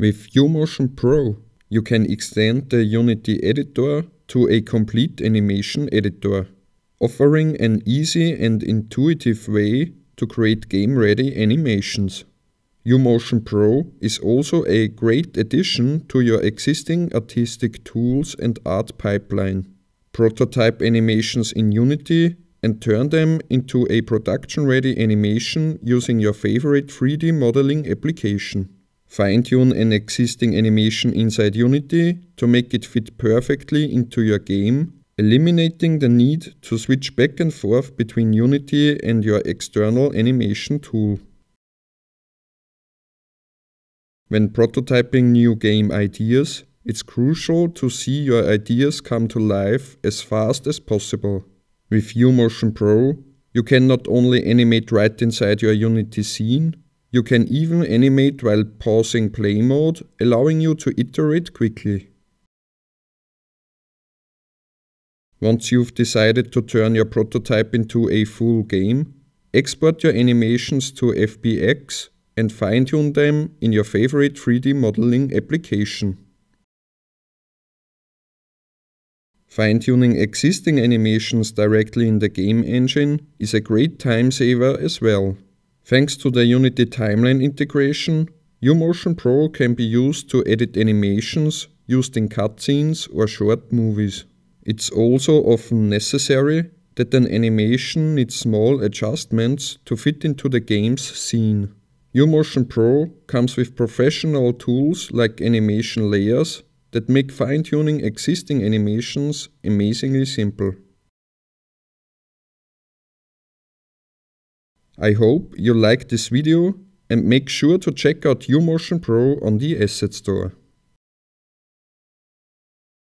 With uMotion Pro, you can extend the Unity editor to a complete animation editor, offering an easy and intuitive way to create game-ready animations. uMotion Pro is also a great addition to your existing artistic tools and art pipeline. Prototype animations in Unity and turn them into a production-ready animation using your favorite 3D modeling application. Fine-tune an existing animation inside Unity to make it fit perfectly into your game, eliminating the need to switch back and forth between Unity and your external animation tool. When prototyping new game ideas, it's crucial to see your ideas come to life as fast as possible. With UMotion Pro, you can not only animate right inside your Unity scene, you can even animate while pausing play mode, allowing you to iterate quickly. Once you've decided to turn your prototype into a full game, export your animations to FBX and fine-tune them in your favorite 3D modeling application. Fine-tuning existing animations directly in the game engine is a great time saver as well. Thanks to the Unity Timeline integration, uMotion Pro can be used to edit animations used in cutscenes or short movies. It's also often necessary that an animation needs small adjustments to fit into the game's scene. uMotion Pro comes with professional tools like animation layers that make fine-tuning existing animations amazingly simple. I hope you liked this video and make sure to check out uMotion Pro on the Asset Store.